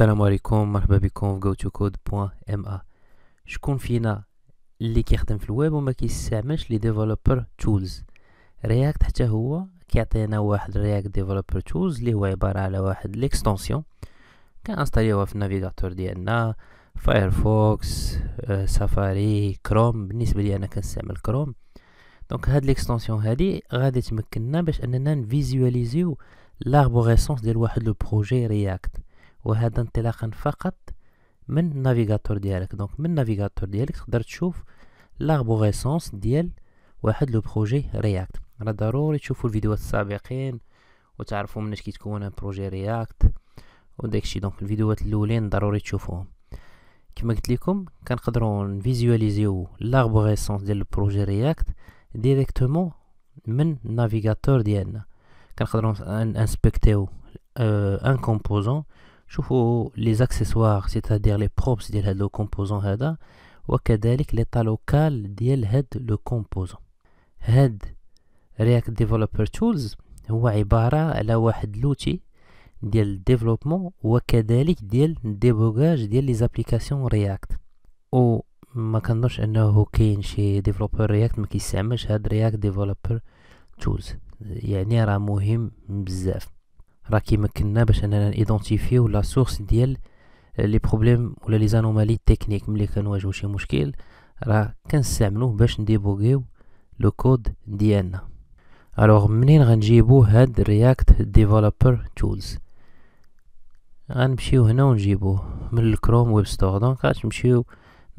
السلام عليكم مرحبا بكم في gotocode.ma شكون فينا اللي كيخدم في الويب وما كيستعملش لي ديفلوبر تولز رياكت حتى هو كيعطينا واحد رياكت ديفلوبر تولز اللي هو عباره على واحد ليكستونسيون كانستاليوها في النافيغاتور ديالنا فايرفوكس سافاري كروم بالنسبه لي انا كنستعمل كروم دونك هاد ليكستونسيون هادي غادي تمكننا باش اننا نفيزواليزيو لاربوريسونس ديال واحد لو بروجي رياكت وهذا انطلاقا فقط من النافيغاتور ديالك دونك من النافيغاتور ديالك تقدر تشوف لابوغيسونس ديال واحد لو بروجي رياكت راه ضروري تشوفوا الفيديوهات السابقين وتعرفوا مناش كيتكون بروجي رياكت وداكشي دونك الفيديوهات الاولين ضروري تشوفوهم كما قلت لكم كنقدروا نفيزواليزيو لابوغيسونس ديال البروجي رياكت ديريكتومون من النافيغاتور ديالنا كنقدروا انسبكتيو ان كومبوزون Regardez les accessoires, c'est-à-dire les props de ce composant et aussi l'état local de ce composant. Ce « React Developer Tools » est un outil de développement et aussi de déblocage des applications React. Je ne dirais pas qu'il n'y a pas d'utilisation de ce « React Developer Tools ». Il est très important. راه كيمكننا باش اننا نيدونتيفيو لا سورس ديال لي بروبليم ولا لي زانومالي تكنيك ملي كنواجهو شي مشكل راه كنستعملوه باش نديبوغيو لو كود ديالنا الوغ منين غنجيبو هاد رياكت ديفلوبر تولز غنمشيو هنا ونجيبوه من الكروم ويب ستور دونك غتمشيو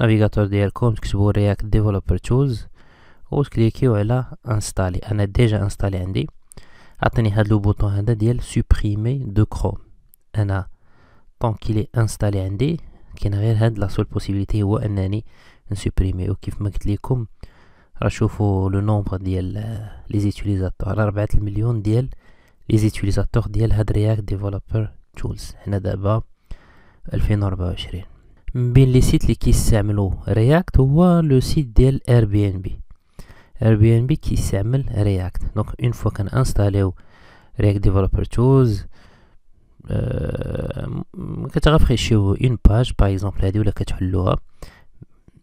نافيغاتور ديالكم تكتبو رياكت ديفلوبر تولز وتكليكيو على انستالي انا ديجا انستالي عندي عطيني هاد لو بوطون هذا ديال سوبريمي دو كروم انا طون كيلي انستالي عندي كاين غير هاد لا سول بوسيبيليتي هو انني نسوبريمي وكيف ما قلت لكم راه شوفوا لو نومبر ديال لي زيتيليزاتور على 4 المليون ديال لي زيتيليزاتور ديال هاد رياكت ديفلوبر تولز حنا دابا 2024 من بين لي سيت اللي كيستعملوا رياكت هو لو سيت ديال اير بي ان بي Airbnb كيستعمل React دونك اون فوا كنانستاليو React Developer Tools أه كتغفريشيو اون باج باغ اكزومبل هادي ولا كتحلوها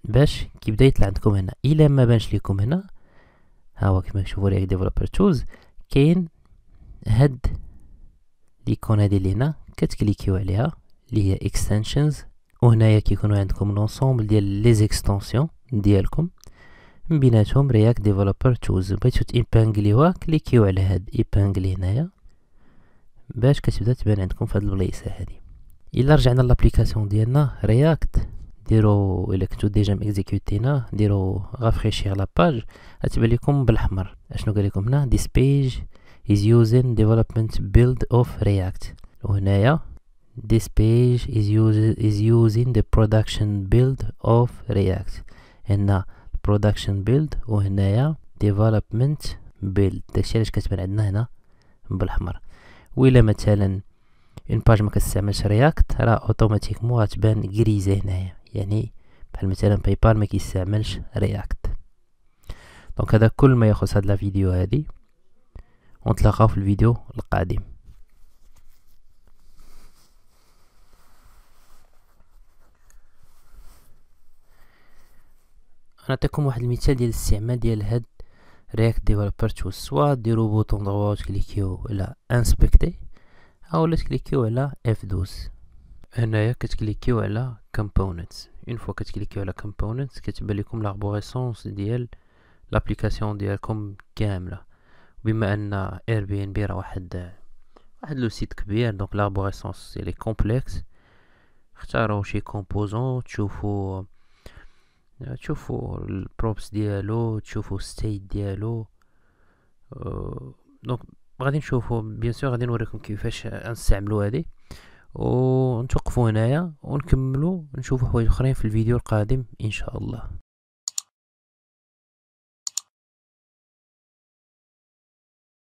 باش كيبدا يطلع عندكم هنا الا ما بانش ليكم هنا ها هو كما كتشوفوا React Developer Tools كاين هاد ليكون هادي اللي هنا كتكليكيو عليها اللي هي extensions وهنايا كيكونوا عندكم لونسومبل ديال لي زيكستونسيون ديالكم من بيناتهم رياكت ديفلوبر تولز بغيتو تيبانجليوها كليكيو على هاد ايبانجلي هنايا باش كتبدا تبان عندكم في هاد البلايصه هادي الا رجعنا لابليكاسيون ديالنا رياكت ديرو الا كنتو ديجا ميكزيكوتينا ديرو غافريشير لا باج غتبان لكم بالاحمر اشنو قال لكم هنا ديس بيج از يوزين ديفلوبمنت بيلد اوف رياكت وهنايا ديس بيج از يوزين ذا برودكشن بيلد اوف رياكت هنا برودكشن بيلد وهنايا ديفلوبمنت بيلد داكشي علاش كتبان عندنا هنا بالاحمر وإلا مثلا اون باج ما كتستعملش رياكت راه اوتوماتيكمون غتبان غريزه هنايا يعني بحال مثلا بايبال ما كيستعملش رياكت دونك هذا كل ما يخص هاد لا فيديو هادي ونتلاقاو في الفيديو القادم غنعطيكم واحد المثال ديال الاستعمال ديال هاد رياكت ديفلوبر تو سوا ديرو بوطون دغوا وتكليكيو على انسبكتي لا تكليكيو على اف 12 هنايا كتكليكيو على كومبوننتس اون فوا كتكليكيو على كومبوننتس كتبان لكم لابوريسونس ديال لابليكاسيون ديالكم كامله بما ان اير بي ان بي راه واحد واحد لو سيت كبير دونك سي لي كومبلكس اختاروا شي كومبوزون تشوفوا تشوفوا البروبس ديالو تشوفوا ستيت ديالو دونك أه، غادي نشوفوا بيان سور غادي نوريكم كيفاش نستعملوا هذه ونتوقفوا هنايا ونكملوا نشوفوا حوايج اخرين في الفيديو القادم ان شاء الله